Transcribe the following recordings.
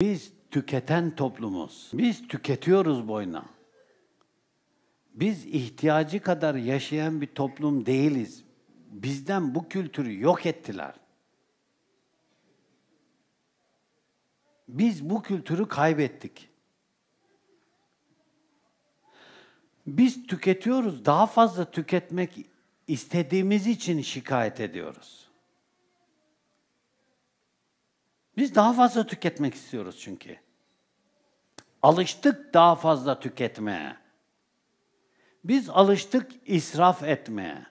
Biz tüketen toplumuz. Biz tüketiyoruz boyuna. Biz ihtiyacı kadar yaşayan bir toplum değiliz. Bizden bu kültürü yok ettiler. Biz bu kültürü kaybettik. Biz tüketiyoruz, daha fazla tüketmek istediğimiz için şikayet ediyoruz. Biz daha fazla tüketmek istiyoruz çünkü. Alıştık daha fazla tüketmeye. Biz alıştık israf etmeye.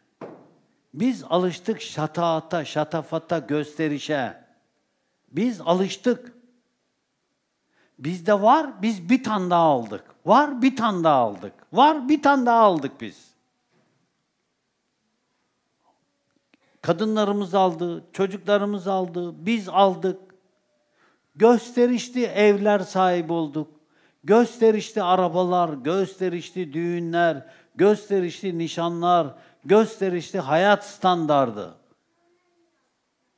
Biz alıştık şataata, şatafata, gösterişe. Biz alıştık. Bizde var, biz bir tane daha aldık. Var, bir tane daha aldık. Var, bir tane daha aldık biz. Kadınlarımız aldı, çocuklarımız aldı, biz aldık. Gösterişli evler sahip olduk. Gösterişli arabalar, gösterişli düğünler, gösterişli nişanlar, gösterişli hayat standardı.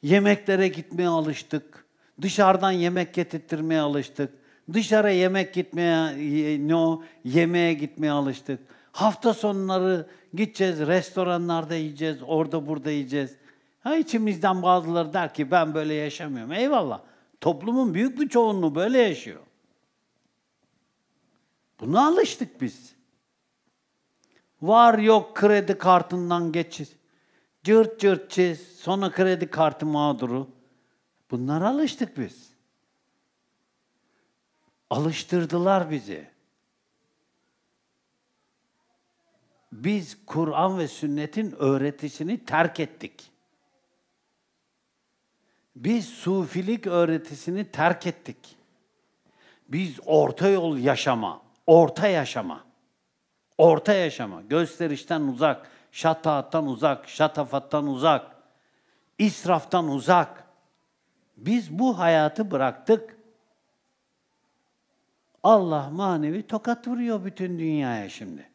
Yemeklere gitmeye alıştık. Dışarıdan yemek getirtmeye alıştık. Dışarı yemek gitmeye, no, yemeğe gitmeye alıştık. Hafta sonları gideceğiz, restoranlarda yiyeceğiz, orada burada yiyeceğiz. Ha içimizden bazıları der ki ben böyle yaşamıyorum. Eyvallah. Toplumun büyük bir çoğunluğu böyle yaşıyor. Buna alıştık biz. Var yok kredi kartından geçir, Cırt cırt çiz. Sonra kredi kartı mağduru. Bunlara alıştık biz. Alıştırdılar bizi. Biz Kur'an ve sünnetin öğretisini terk ettik. Biz sufilik öğretisini terk ettik. Biz orta yol yaşama, orta yaşama, orta yaşama, gösterişten uzak, şataattan uzak, şatafattan uzak, israftan uzak. Biz bu hayatı bıraktık. Allah manevi tokat vuruyor bütün dünyaya şimdi.